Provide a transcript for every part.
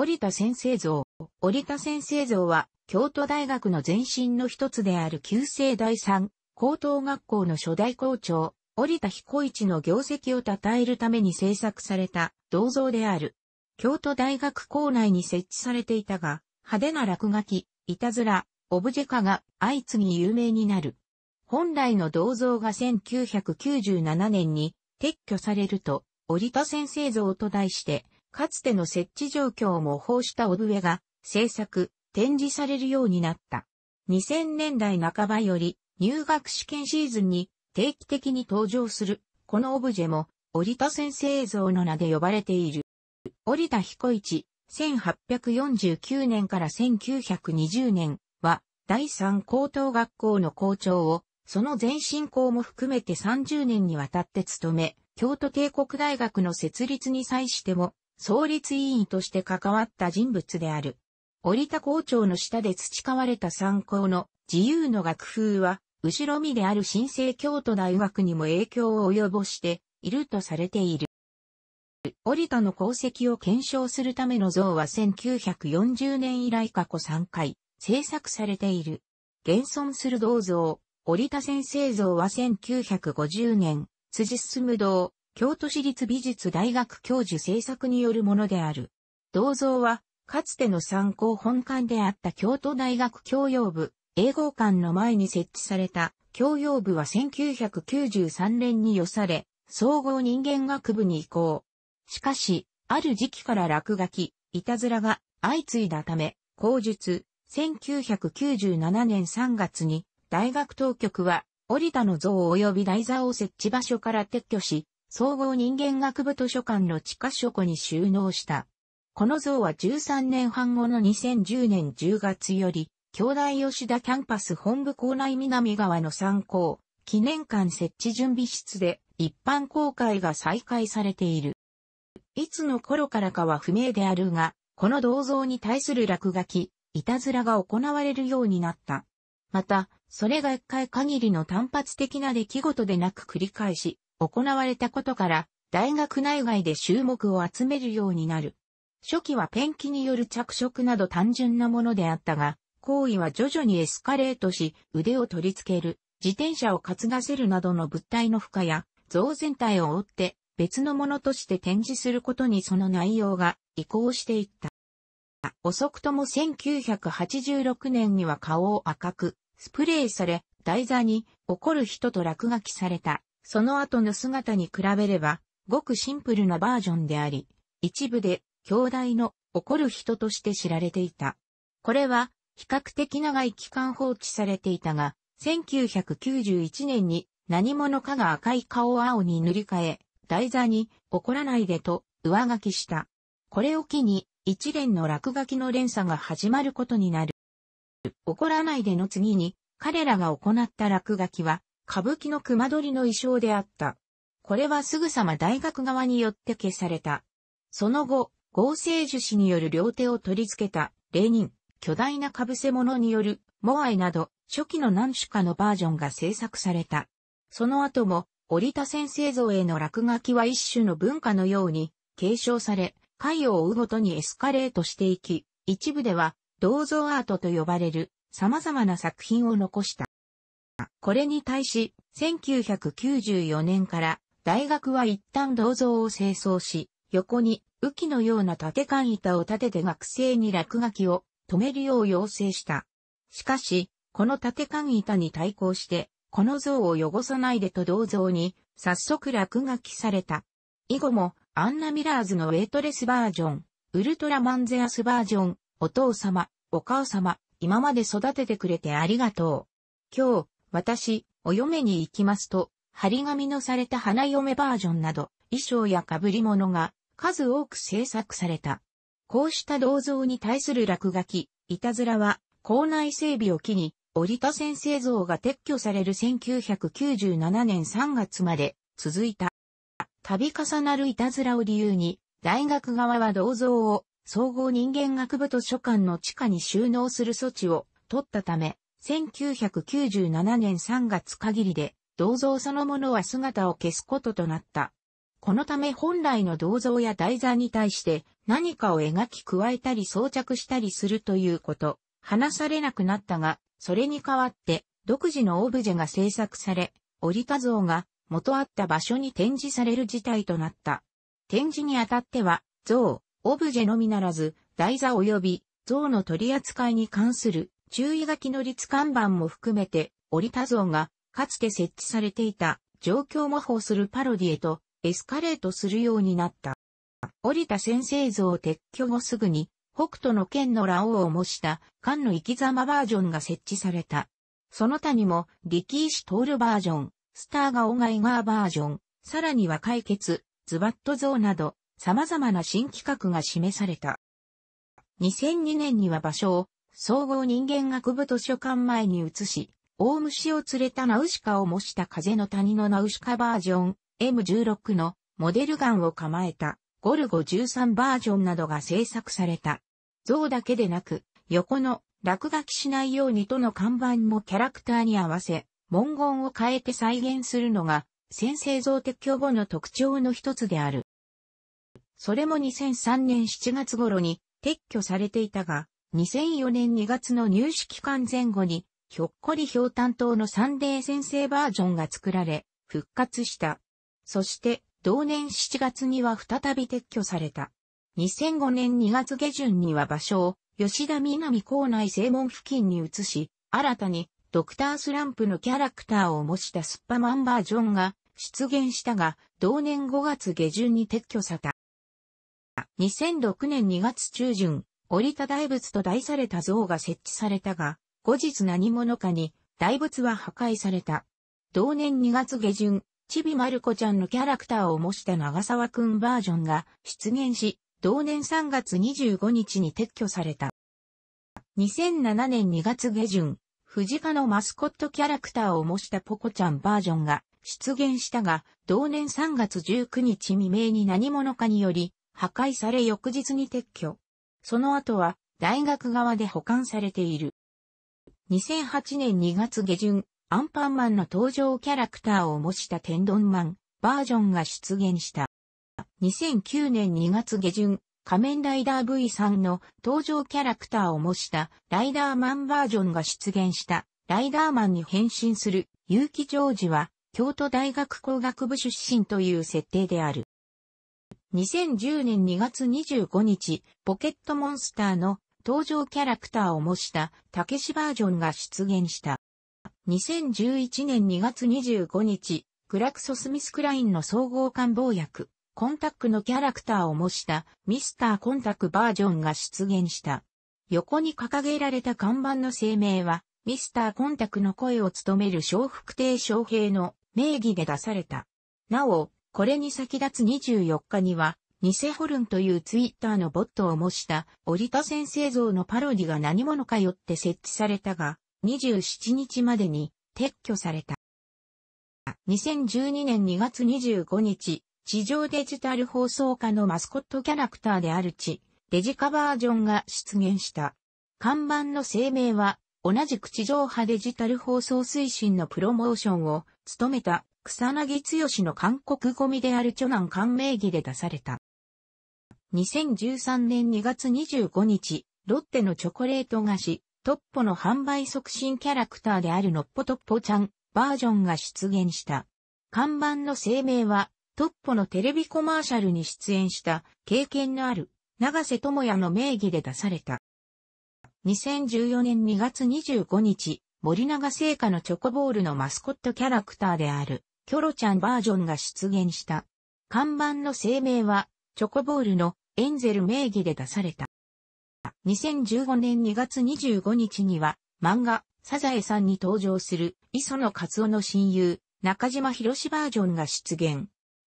折田先生像。折田先生像は、京都大学の前身の一つである旧制第三高等学校の初代校長、折田彦一の業績を称えるために制作された銅像である。京都大学校内に設置されていたが、派手な落書き、いたずら、オブジェ化が相次ぎ有名になる。本来の銅像が1997年に撤去されると、折田先生像と題して、かつての設置状況を模倣したオブエが制作、展示されるようになった。2000年代半ばより入学試験シーズンに定期的に登場する、このオブジェも、折田先生像の名で呼ばれている。折田彦一、1849年から1920年は、第三高等学校の校長を、その前進校も含めて30年にわたって務め、京都帝国大学の設立に際しても、創立委員として関わった人物である。折田校長の下で培われた参考の自由の学風は、後ろ身である新生京都大学にも影響を及ぼしているとされている。折田の功績を検証するための像は1940年以来過去3回制作されている。現存する銅像、折田先生像は1950年、辻進堂、京都市立美術大学教授制作によるものである。銅像は、かつての参考本館であった京都大学教養部、英語館の前に設置された、教養部は1993年に寄され、総合人間学部に移行。しかし、ある時期から落書き、いたずらが相次いだため、後述、1997年3月に、大学当局は、折田の像及び台座を設置場所から撤去し、総合人間学部図書館の地下書庫に収納した。この像は13年半後の2010年10月より、京大吉田キャンパス本部校内南側の参考、記念館設置準備室で一般公開が再開されている。いつの頃からかは不明であるが、この銅像に対する落書き、いたずらが行われるようになった。また、それが一回限りの単発的な出来事でなく繰り返し、行われたことから、大学内外で注目を集めるようになる。初期はペンキによる着色など単純なものであったが、行為は徐々にエスカレートし、腕を取り付ける、自転車を担がせるなどの物体の負荷や、像全体を追って、別のものとして展示することにその内容が移行していった。遅くとも1986年には顔を赤く、スプレーされ、台座に、怒る人と落書きされた。その後の姿に比べれば、ごくシンプルなバージョンであり、一部で、兄弟の怒る人として知られていた。これは、比較的長い期間放置されていたが、1991年に何者かが赤い顔を青に塗り替え、台座に怒らないでと上書きした。これを機に一連の落書きの連鎖が始まることになる。怒らないでの次に彼らが行った落書きは歌舞伎の熊取の衣装であった。これはすぐさま大学側によって消された。その後、合成樹脂による両手を取り付けた、レニン、巨大な被せ物による、モアイなど、初期の何種かのバージョンが制作された。その後も、折田先生像への落書きは一種の文化のように継承され、回を追うごとにエスカレートしていき、一部では銅像アートと呼ばれる様々な作品を残した。これに対し、1994年から大学は一旦銅像を清掃し、横に雨季のような縦間板を立てて学生に落書きを止めるよう要請した。しかし、この縦間板に対抗して、この像を汚さないでと銅像に早速落書きされた。以後も、アンナ・ミラーズのウェイトレスバージョン、ウルトラマンゼアスバージョン、お父様、お母様、今まで育ててくれてありがとう。今日、私、お嫁に行きますと、張り紙のされた花嫁バージョンなど、衣装や被り物が数多く制作された。こうした銅像に対する落書き、いたずらは、校内整備を機に、折田先生像が撤去される1997年3月まで続いた。度重なるいたずらを理由に、大学側は銅像を総合人間学部図書館の地下に収納する措置を取ったため、1997年3月限りで、銅像そのものは姿を消すこととなった。このため本来の銅像や台座に対して何かを描き加えたり装着したりするということ、話されなくなったが、それに代わって独自のオブジェが制作され、折田像が元あった場所に展示される事態となった。展示にあたっては、像、オブジェのみならず、台座及び像の取り扱いに関する注意書きの立看板も含めて、折田像が、かつて設置されていた、状況模倣するパロディへと、エスカレートするようになった。折田先生像撤去後すぐに、北斗の剣の羅オを模した、漢の生き様バージョンが設置された。その他にも、力石るバージョン、スターがオガイガーバージョン、さらには解決、ズバット像など、様々な新企画が示された。2002年には場所を、総合人間学部図書館前に移し、大虫を連れたナウシカを模した風の谷のナウシカバージョン M16 のモデルガンを構えたゴルゴ13バージョンなどが制作された。像だけでなく、横の落書きしないようにとの看板もキャラクターに合わせ、文言を変えて再現するのが先制像撤去後の特徴の一つである。それも2003年7月頃に撤去されていたが、2004年2月の入試期間前後に、ひょっこりひょう担当のサンデー先生バージョンが作られ、復活した。そして、同年7月には再び撤去された。2005年2月下旬には場所を吉田南校内正門付近に移し、新たにドクタースランプのキャラクターを模したスッパマンバージョンが出現したが、同年5月下旬に撤去された。2006年2月中旬、折た大仏と題された像が設置されたが、後日何者かに大仏は破壊された。同年2月下旬、ちびまる子ちゃんのキャラクターを模した長沢くんバージョンが出現し、同年3月25日に撤去された。2007年2月下旬、藤家のマスコットキャラクターを模したポコちゃんバージョンが出現したが、同年3月19日未明に何者かにより破壊され翌日に撤去。その後は大学側で保管されている。2008年2月下旬、アンパンマンの登場キャラクターを模した天丼マンバージョンが出現した。2009年2月下旬、仮面ライダー V 3の登場キャラクターを模したライダーマンバージョンが出現したライダーマンに変身する結城ジョージは京都大学工学部出身という設定である。2010年2月25日、ポケットモンスターの登場キャラクターを模したたけしバージョンが出現した。2011年2月25日、グラクソスミスクラインの総合官房役、コンタックのキャラクターを模したミスターコンタックバージョンが出現した。横に掲げられた看板の声明は、ミスターコンタックの声を務める小福亭昌平の名義で出された。なお、これに先立つ24日には、ニセホルンというツイッターのボットを模した折田先生像のパロディが何者かよって設置されたが、27日までに撤去された。2012年2月25日、地上デジタル放送課のマスコットキャラクターである地、デジカバージョンが出現した。看板の声明は、同じく地上波デジタル放送推進のプロモーションを務めた草薙剛の韓国ゴミである著南官名義で出された。2013年2月25日、ロッテのチョコレート菓子、トッポの販売促進キャラクターであるのっぽトッポちゃんバージョンが出現した。看板の声明は、トッポのテレビコマーシャルに出演した経験のある長瀬智也の名義で出された。2014年2月25日、森永製菓のチョコボールのマスコットキャラクターであるキョロちゃんバージョンが出現した。看板の声明は、チョコボールのエンゼル名義で出された。2015年2月25日には、漫画、サザエさんに登場する、磯野ツオの親友、中島博士バージョンが出現。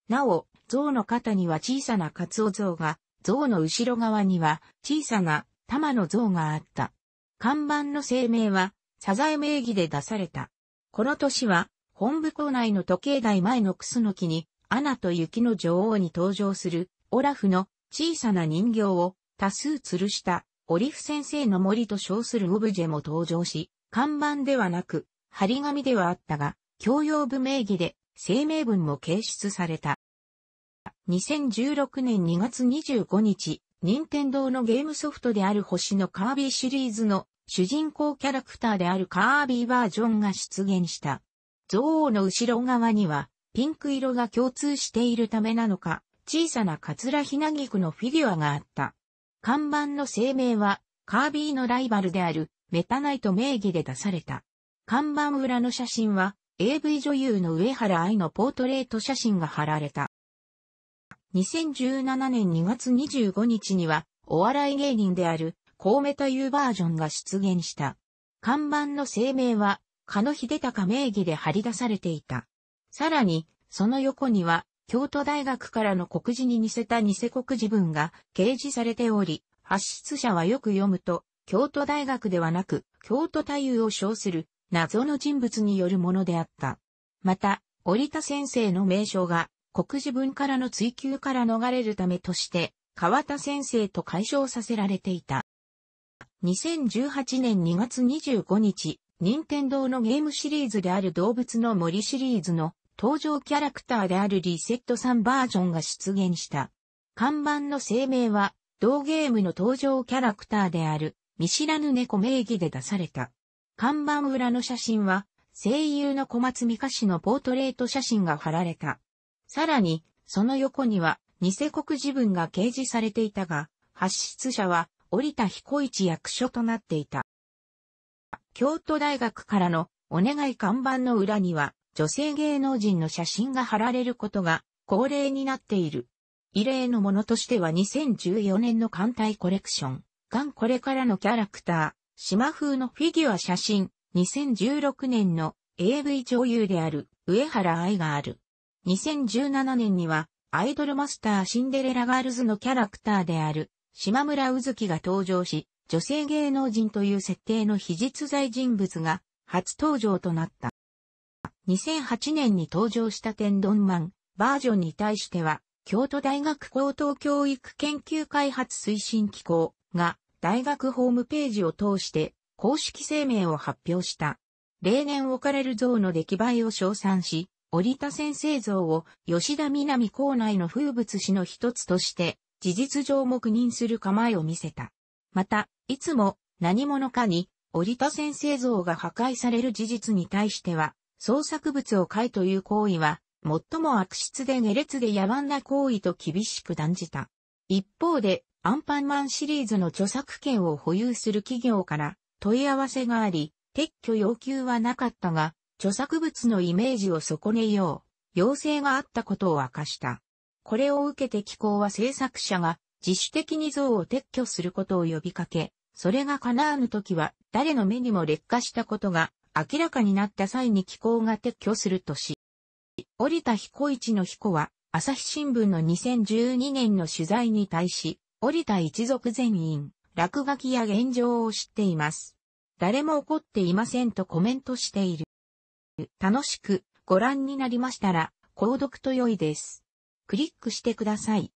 なお、象の肩には小さなカツオ像が、象の後ろ側には小さな玉の像があった。看板の声明は、サザエ名義で出された。この年は、本部校内の時計台前のクスノ木に、アナと雪の女王に登場する、オラフの小さな人形を多数吊るしたオリフ先生の森と称するオブジェも登場し、看板ではなく、張り紙ではあったが、教養部名義で声明文も掲出された。2016年2月25日、任天堂のゲームソフトである星のカービィシリーズの主人公キャラクターであるカービィバージョンが出現した。象王の後ろ側にはピンク色が共通しているためなのか、小さなカツラヒナギクのフィギュアがあった。看板の声明は、カービィのライバルであるメタナイト名義で出された。看板裏の写真は、AV 女優の上原愛のポートレート写真が貼られた。2017年2月25日には、お笑い芸人である、コーメタユーバージョンが出現した。看板の声明は、鹿野秀隆名義で張り出されていた。さらに、その横には、京都大学からの告示に似せた偽告示文が掲示されており、発出者はよく読むと、京都大学ではなく、京都太夫を称する謎の人物によるものであった。また、折田先生の名称が、国示文からの追求から逃れるためとして、川田先生と解消させられていた。2018年2月25日、任天堂のゲームシリーズである動物の森シリーズの登場キャラクターであるリセットさんバージョンが出現した。看板の声明は、同ゲームの登場キャラクターである、見知らぬ猫名義で出された。看板裏の写真は、声優の小松美香氏のポートレート写真が貼られた。さらに、その横には、偽国自分が掲示されていたが、発出者は、折田彦一役所となっていた。京都大学からのお願い看板の裏には、女性芸能人の写真が貼られることが恒例になっている。異例のものとしては2014年の艦隊コレクション、ガンこれからのキャラクター、島風のフィギュア写真、2016年の AV 女優である上原愛がある。2017年にはアイドルマスターシンデレラガールズのキャラクターである島村うずきが登場し、女性芸能人という設定の非実在人物が初登場となった。2008年に登場した天丼マンバージョンに対しては、京都大学高等教育研究開発推進機構が大学ホームページを通して公式声明を発表した。例年置かれる像の出来栄えを称賛し、折田先生像を吉田南校内の風物詩の一つとして、事実上黙認する構えを見せた。また、いつも何者かに折田先生像が破壊される事実に対しては、創作物を買いという行為は、最も悪質で下劣で野蛮な行為と厳しく断じた。一方で、アンパンマンシリーズの著作権を保有する企業から問い合わせがあり、撤去要求はなかったが、著作物のイメージを損ねよう、要請があったことを明かした。これを受けて機構は制作者が自主的に像を撤去することを呼びかけ、それが叶わぬ時は誰の目にも劣化したことが明らかになった際に気候が撤去するとし、降りた彦一の彦は朝日新聞の2012年の取材に対し、降りた一族全員、落書きや現状を知っています。誰も怒っていませんとコメントしている。楽しくご覧になりましたら、購読と良いです。クリックしてください。